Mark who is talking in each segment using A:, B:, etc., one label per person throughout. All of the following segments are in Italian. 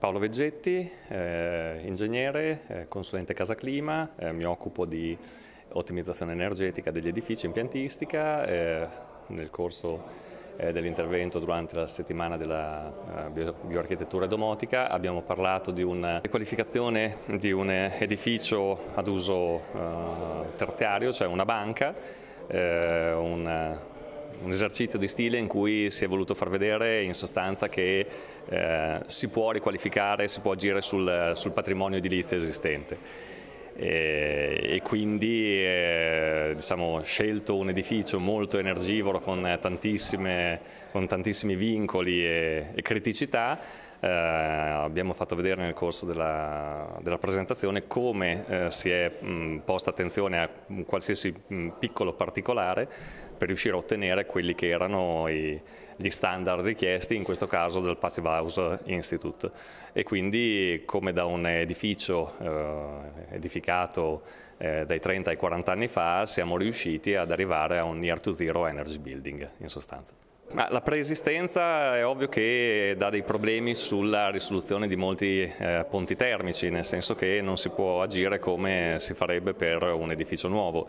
A: Paolo Veggetti, eh, ingegnere, eh, consulente casa clima, eh, mi occupo di ottimizzazione energetica degli edifici, impiantistica, eh, nel corso eh, dell'intervento durante la settimana della eh, bioarchitettura domotica abbiamo parlato di una qualificazione di un edificio ad uso terziario, cioè una banca, un un esercizio di stile in cui si è voluto far vedere in sostanza che eh, si può riqualificare, si può agire sul, sul patrimonio edilizio esistente. E, eh, e quindi eh, diciamo, scelto un edificio molto energivoro con, con tantissimi vincoli e, e criticità, eh, abbiamo fatto vedere nel corso della, della presentazione come eh, si è mh, posta attenzione a qualsiasi mh, piccolo particolare per riuscire a ottenere quelli che erano i, gli standard richiesti, in questo caso del Passive House Institute. E quindi come da un edificio eh, edificato eh, dai 30 ai 40 anni fa siamo riusciti ad arrivare a un near to zero energy building in sostanza. Ma la preesistenza è ovvio che dà dei problemi sulla risoluzione di molti eh, ponti termici, nel senso che non si può agire come si farebbe per un edificio nuovo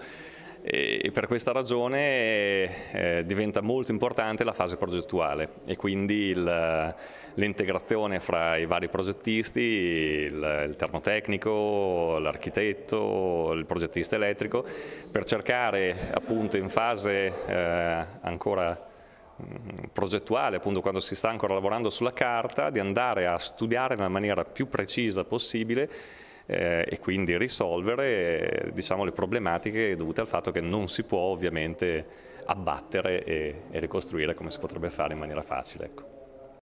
A: e per questa ragione eh, diventa molto importante la fase progettuale e quindi l'integrazione fra i vari progettisti, il, il termotecnico, l'architetto, il progettista elettrico, per cercare appunto in fase eh, ancora mm, progettuale, appunto quando si sta ancora lavorando sulla carta, di andare a studiare nella maniera più precisa possibile eh, e quindi risolvere diciamo, le problematiche dovute al fatto che non si può ovviamente abbattere e, e ricostruire come si potrebbe fare in maniera facile. Ecco.